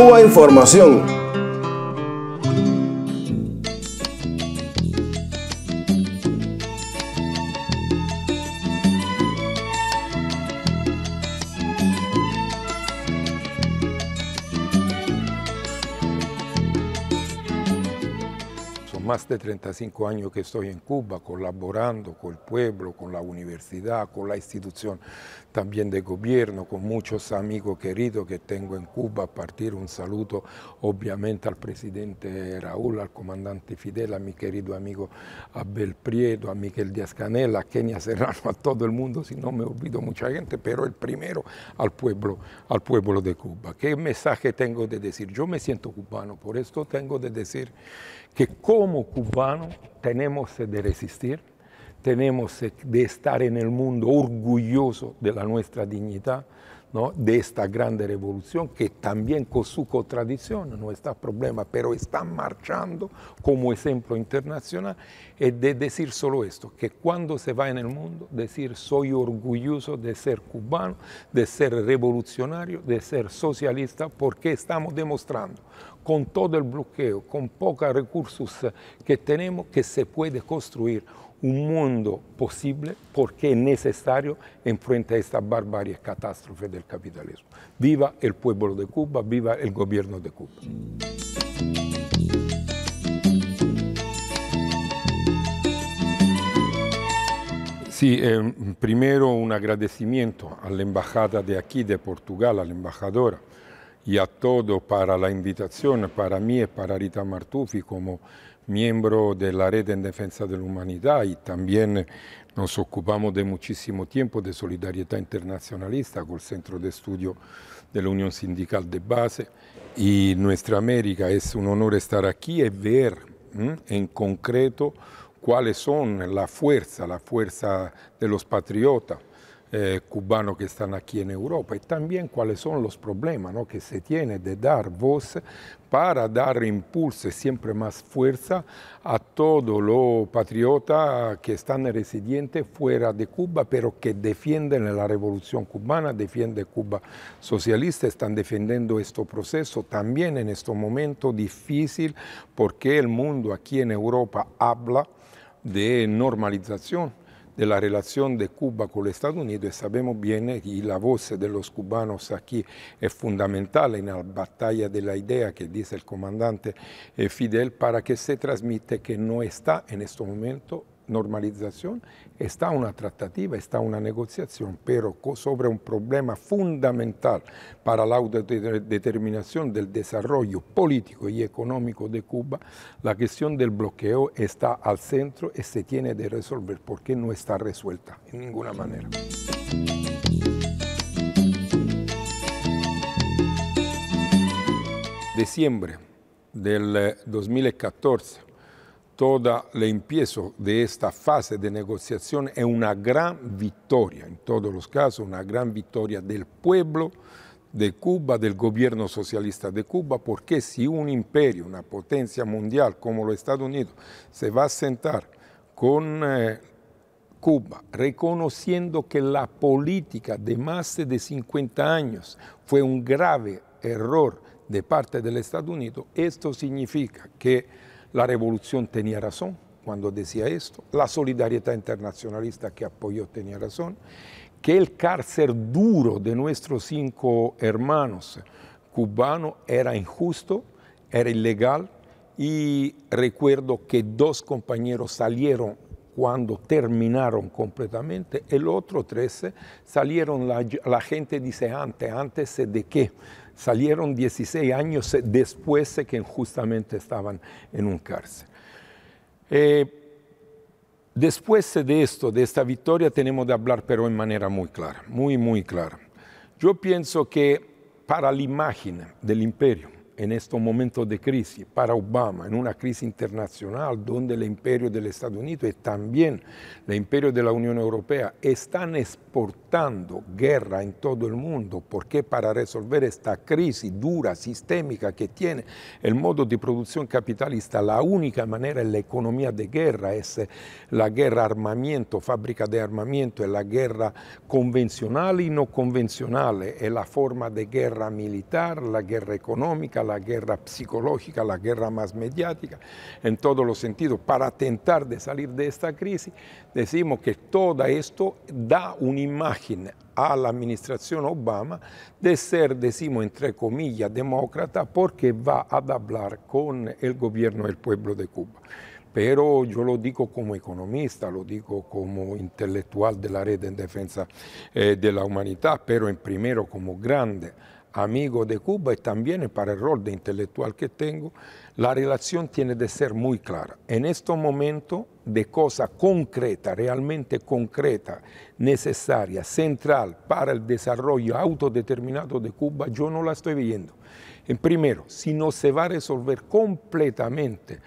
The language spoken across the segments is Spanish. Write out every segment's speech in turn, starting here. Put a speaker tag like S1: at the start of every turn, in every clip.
S1: Cuba Información más de 35 años que estoy en Cuba colaborando con el pueblo, con la universidad, con la institución también de gobierno, con muchos amigos queridos que tengo en Cuba. A Partir un saludo obviamente al presidente Raúl, al comandante Fidel, a mi querido amigo Abel Prieto, a Miguel Díaz Canel, a Kenia Serrano, a todo el mundo, si no me olvido mucha gente, pero el primero al pueblo, al pueblo de Cuba. ¿Qué mensaje tengo de decir? Yo me siento cubano, por esto tengo de decir que como cubanos tenemos de resistir, tenemos de estar en el mundo orgulloso de la nuestra dignidad, de esta grande revolución que también con su contradicción no está problema, pero está marchando como ejemplo internacional. Y de decir solo esto, que cuando se va en el mundo, decir soy orgulloso de ser cubano, de ser revolucionario, de ser socialista, porque estamos demostrando con todo el bloqueo, con pocos recursos que tenemos, que se puede construir un mundo posible porque es necesario en frente a esta barbarie catástrofe del capitalismo. Viva el pueblo de Cuba, viva el gobierno de Cuba. Sí, eh, primero un agradecimiento a la embajada de aquí, de Portugal, a la embajadora, y a todos para la invitación, para mí y para Rita Martufi como miembro de la Red en Defensa de la Humanidad y también nos ocupamos de muchísimo tiempo de solidaridad internacionalista con el Centro de Estudio de la Unión Sindical de Base y nuestra América es un honor estar aquí y ver en concreto cuáles son la fuerza, la fuerza de los patriotas, eh, cubanos que están aquí en Europa y también cuáles son los problemas ¿no? que se tiene de dar voz para dar impulso y siempre más fuerza a todos los patriotas que están residentes fuera de Cuba, pero que defienden la revolución cubana, defienden Cuba socialista, están defendiendo este proceso también en este momento difícil porque el mundo aquí en Europa habla de normalización de la relación de Cuba con los Estados Unidos y sabemos bien que eh, la voz de los cubanos aquí es fundamental en la batalla de la idea que dice el comandante eh, Fidel para que se transmite que no está en este momento normalización, está una tratativa, está una negociación, pero sobre un problema fundamental para la autodeterminación del desarrollo político y económico de Cuba, la cuestión del bloqueo está al centro y se tiene de resolver porque no está resuelta en ninguna manera. Diciembre del 2014 eh, toda la empiezo de esta fase de negociación es una gran victoria, en todos los casos, una gran victoria del pueblo de Cuba, del gobierno socialista de Cuba, porque si un imperio, una potencia mundial como los Estados Unidos, se va a sentar con eh, Cuba, reconociendo que la política de más de 50 años fue un grave error de parte de los Estados Unidos, esto significa que la revolución tenía razón cuando decía esto, la solidaridad internacionalista que apoyó tenía razón, que el cárcel duro de nuestros cinco hermanos cubanos era injusto, era ilegal y recuerdo que dos compañeros salieron cuando terminaron completamente, el otro 13 salieron la, gente dice antes, antes de qué, salieron 16 años eh, después de que justamente estaban en un cárcel. Eh, después de esto, de esta victoria, tenemos de hablar, pero en manera muy clara, muy, muy clara. Yo pienso que para la imagen del imperio, en este momento de crisis para Obama, en una crisis internacional donde el imperio de los Estados Unidos y también el imperio de la Unión Europea están exportando guerra en todo el mundo, porque para resolver esta crisis dura, sistémica que tiene el modo de producción capitalista, la única manera es la economía de guerra, es eh, la guerra armamento, fábrica de armamento, es la guerra convencional y no convencional, es la forma de guerra militar, la guerra económica, la guerra psicológica, la guerra más mediática, en todos los sentidos, para tentar de salir de esta crisis, decimos que todo esto da una imagen a la administración Obama de ser, decimos entre comillas, demócrata porque va a hablar con el gobierno del pueblo de Cuba pero yo lo digo como economista, lo digo como intelectual de la red en defensa eh, de la humanidad, pero en primero como grande amigo de Cuba y también para el rol de intelectual que tengo, la relación tiene de ser muy clara. En este momento de cosa concreta, realmente concreta, necesaria, central para el desarrollo autodeterminado de Cuba, yo no la estoy viendo. En primero, si no se va a resolver completamente,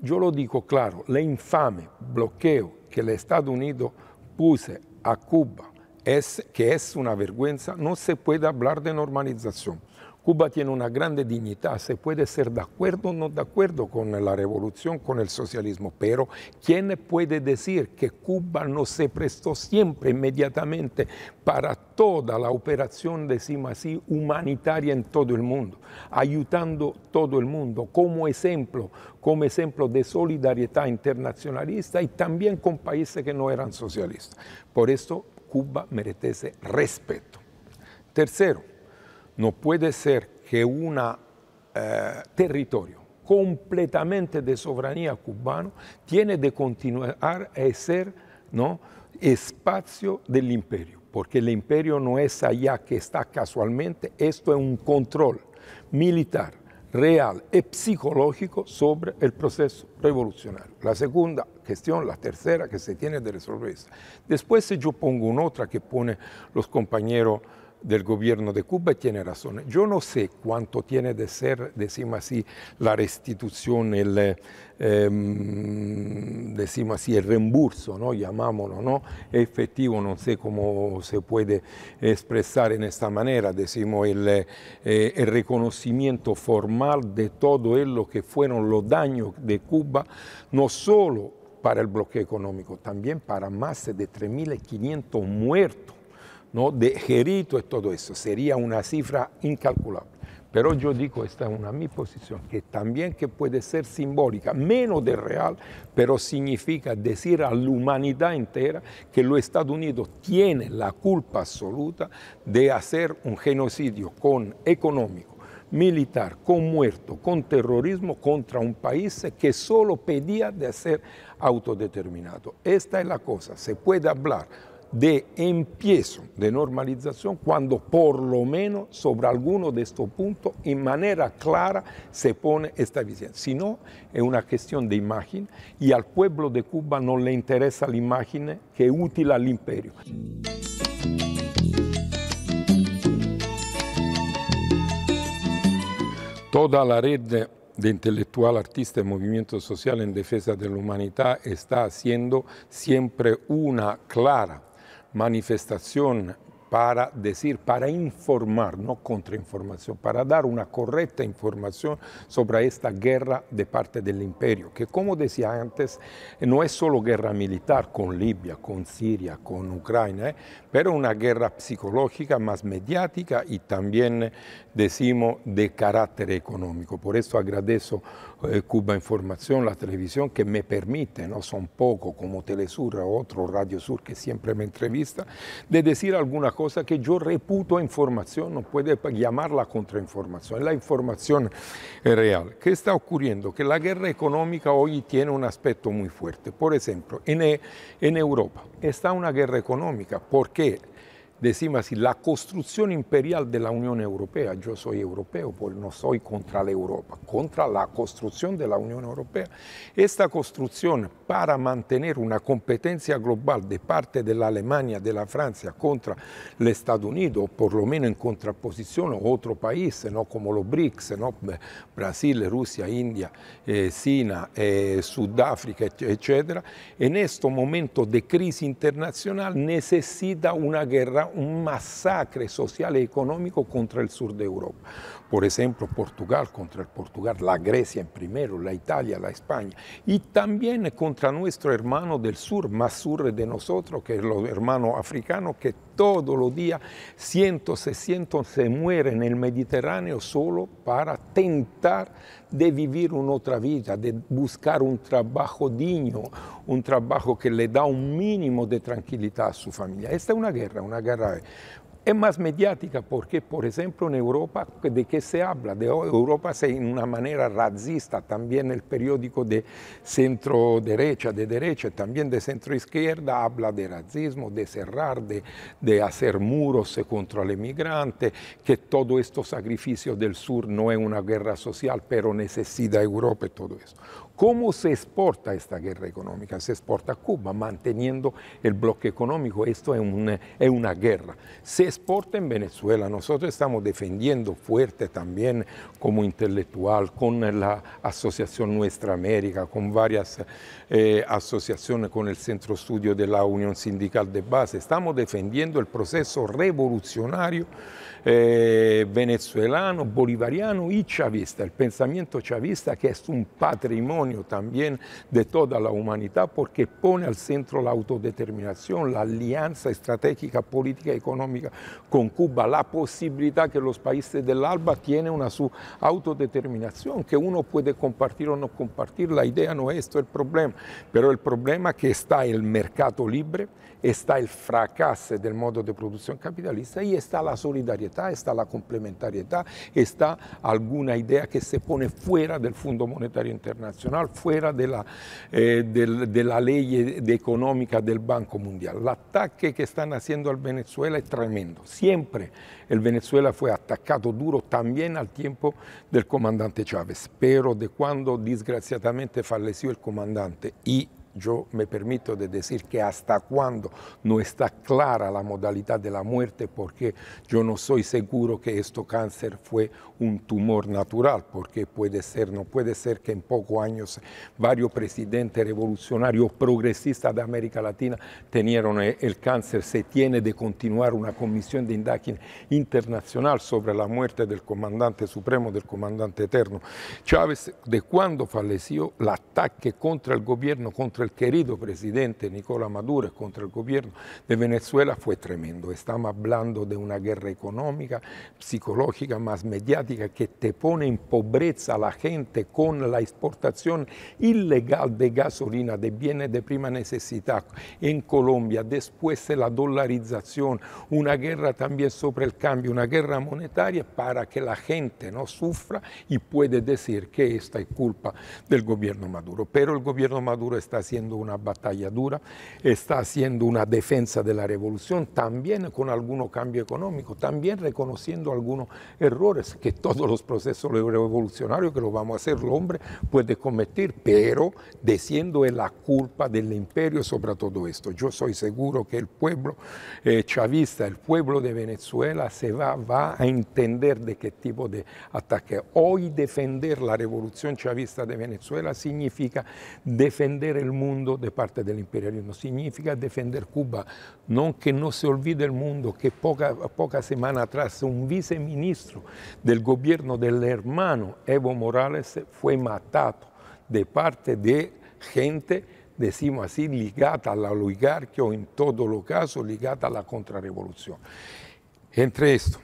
S1: yo lo digo claro, el infame bloqueo que el Estados Unidos puse a Cuba es que es una vergüenza, no se puede hablar de normalización. Cuba tiene una grande dignidad, se puede ser de acuerdo o no de acuerdo con la revolución, con el socialismo, pero ¿quién puede decir que Cuba no se prestó siempre, inmediatamente, para toda la operación, decimos así, humanitaria en todo el mundo, ayudando todo el mundo como ejemplo, como ejemplo de solidaridad internacionalista y también con países que no eran socialistas? Por esto Cuba merece respeto. Tercero, no puede ser que un eh, territorio completamente de soberanía cubano tiene de continuar a ser ¿no? espacio del imperio, porque el imperio no es allá que está casualmente, esto es un control militar real y psicológico sobre el proceso revolucionario. La segunda cuestión, la tercera que se tiene de resolver. Después yo pongo una otra que pone los compañeros del gobierno de Cuba tiene razón. Yo no sé cuánto tiene de ser, decimos así, la restitución, el, eh, em, decimos así, el reembolso, ¿no? llamámoslo, ¿no? efectivo, no sé cómo se puede expresar en esta manera, decimos, el, eh, eh, el reconocimiento formal de todo lo que fueron los daños de Cuba, no solo para el bloqueo económico, también para más de 3.500 muertos ¿no? de Jerito es todo eso. Sería una cifra incalculable. Pero yo digo, esta es una mi posición, que también puede ser simbólica, menos de real, pero significa decir a la humanidad entera que los Estados Unidos tienen la culpa absoluta de hacer un genocidio con económico, militar, con muerto, con terrorismo contra un país que solo pedía de ser autodeterminado. Esta es la cosa, se puede hablar de empiezo de normalización cuando por lo menos sobre alguno de estos puntos en manera clara se pone esta visión. Si no, es una cuestión de imagen y al pueblo de Cuba no le interesa la imagen que es útil al imperio. Toda la red de intelectuales, artistas y movimientos sociales en defensa de la humanidad está haciendo siempre una clara manifestación para decir, para informar, no contrainformación, para dar una correcta información sobre esta guerra de parte del imperio, que como decía antes, no es solo guerra militar con Libia, con Siria, con Ucrania, ¿eh? pero una guerra psicológica más mediática y también, decimos, de carácter económico. Por eso agradezco eh, Cuba Información, la televisión, que me permite, no son pocos, como Telesur, o otro Radio Sur que siempre me entrevista, de decir alguna cosa que yo reputo información, no puede llamarla contrainformación, es la información eh, real. ¿Qué está ocurriendo? Que la guerra económica hoy tiene un aspecto muy fuerte. Por ejemplo, en, eh, en Europa está una guerra económica ¿Por qué? decímasi la costruzione imperiale della Unione Europea. io sono europeo, pues no soy contra la Europa, la costruzione della Unione Europea. Questa costruzione, per mantenere una competenza globale da parte de della Francia contro gli Stati Uniti, o perlomeno in contrapposizione, en contraposición a otro ¿no? como los BRICS, ¿no? Brasil, Rusia, India, eh, China, eh, Sudáfrica, etcétera, en estos momentos de crisis internacional necesita una guerra un masacre social y económico contra el sur de Europa por ejemplo, Portugal contra el Portugal, la Grecia en primero, la Italia, la España, y también contra nuestro hermano del sur, más sur de nosotros, que es los hermanos africanos, que todos los días cientos se se mueren en el Mediterráneo solo para tentar de vivir una otra vida, de buscar un trabajo digno, un trabajo que le da un mínimo de tranquilidad a su familia. Esta es una guerra, una guerra es más mediática porque, por ejemplo, en Europa, ¿de qué se habla? De Europa se en una manera razzista. también el periódico de centro derecha, de derecha, también de centro izquierda, habla de racismo, de cerrar, de, hacer muros contra el emigrante, que todo estos sacrificios del sur no es una guerra social, pero necesita Europa y todo eso. ¿Cómo se exporta esta guerra económica? Se exporta a Cuba manteniendo el bloque económico. Esto es una, guerra. Se exporta en Venezuela. Nosotros estamos defendiendo fuerte también como intelectual, con la Asociación Nuestra América, con varias eh, asociaciones, con el Centro Estudio de la Unión Sindical de Base. Estamos defendiendo el proceso revolucionario eh, venezuelano, bolivariano y chavista, el pensamiento chavista que es un patrimonio también de toda la humanidad porque pone al centro la autodeterminación, la alianza estratégica, política, económica con Cuba, la posibilidad que los países del ALBA tienen una su autodeterminación, que uno puede compartir o no compartir, la idea no es esto el problema, pero el problema es que está el mercado libre, está el fracaso del modo de producción capitalista y está la solidariedad. está la complementariedad, está alguna idea que se pone fuera del Fondo Monetario Internacional, fuera de la, eh, ley económica del Banco Mundial. El ataque que están haciendo al Venezuela es tremendo. Siempre el Venezuela fue atacado duro también al tiempo del comandante Chávez, pero de cuando desgraciadamente falleció el comandante y yo me permito de decir que hasta cuándo no está clara la modalidad de la muerte, porque yo no soy seguro que este cáncer fue un tumor natural, porque puede ser, no puede ser que en pocos años varios presidentes revolucionarios progresistas de América Latina tenieron eh, el cáncer. Se tiene de continuar una comisión de indagine internacional sobre la muerte del comandante supremo, del comandante eterno. Chávez, de cuando falleció, el ataque contra el gobierno, contra el querido presidente Nicolás Maduro, contra el gobierno de Venezuela fue tremendo. Estamos hablando de una guerra económica, psicológica, más mediática que te pone en pobreza la gente con la exportación ilegal de gasolina, de bienes de prima necesidad en Colombia, después de la dolarización, una guerra también sobre el cambio, una guerra monetaria para que la gente no sufra y puede decir que esta es culpa del gobierno Maduro. Pero el gobierno Maduro está haciendo una batalla dura, está haciendo una defensa de la revolución, también con algunos cambio económico, también reconociendo algunos errores que todos los procesos revolucionarios que lo vamos a hacer, el hombre puede cometer, pero diciendo es la culpa del imperio sobre todo esto. Yo soy seguro que el pueblo eh, chavista, el pueblo de Venezuela se va, va a entender de qué tipo de ataque. Hoy defender la revolución chavista de Venezuela significa defender el mundo de parte del imperialismo, significa defender Cuba, no que no se olvide el mundo, que poca, poca semana atrás un viceministro del gobierno del hermano Evo Morales fue matado de parte de gente, decimos así, ligada a la oligarquía o en todo lo caso ligada a la contrarrevolución. Entre esto,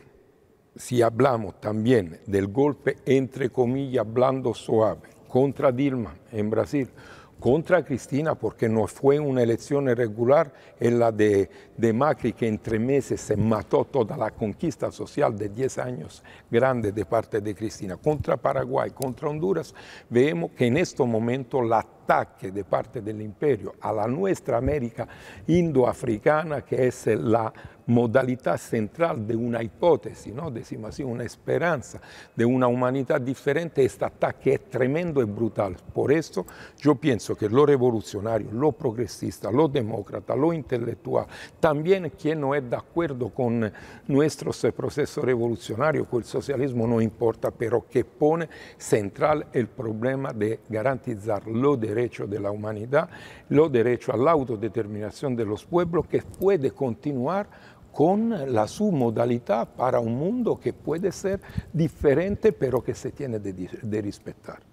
S1: si hablamos también del golpe, entre comillas, blando suave, contra Dilma en Brasil, contra Cristina, porque no fue una elección regular en la de de Macri que en tres meses se mató toda la conquista social de 10 años grande de parte de Cristina contra Paraguay, contra Honduras, vemos que en este momento el ataque de parte del imperio a la nuestra América indoafricana, que es la modalidad central de una hipótesis... no? una esperanza, de una humanidad diferente... ...este ataque es tremendo y brutal... ...por esto yo pienso que lo revolucionario lo progresista lo demócrata lo intelectual también quien no es de acuerdo con nuestros procesos revolucionarios, con el socialismo no importa, pero que pone central el problema de garantizar los derechos de la humanidad, los derechos a la autodeterminación de los pueblos, que puede continuar con la su modalidad para un mundo que puede ser diferente, pero que se tiene de, de respetar.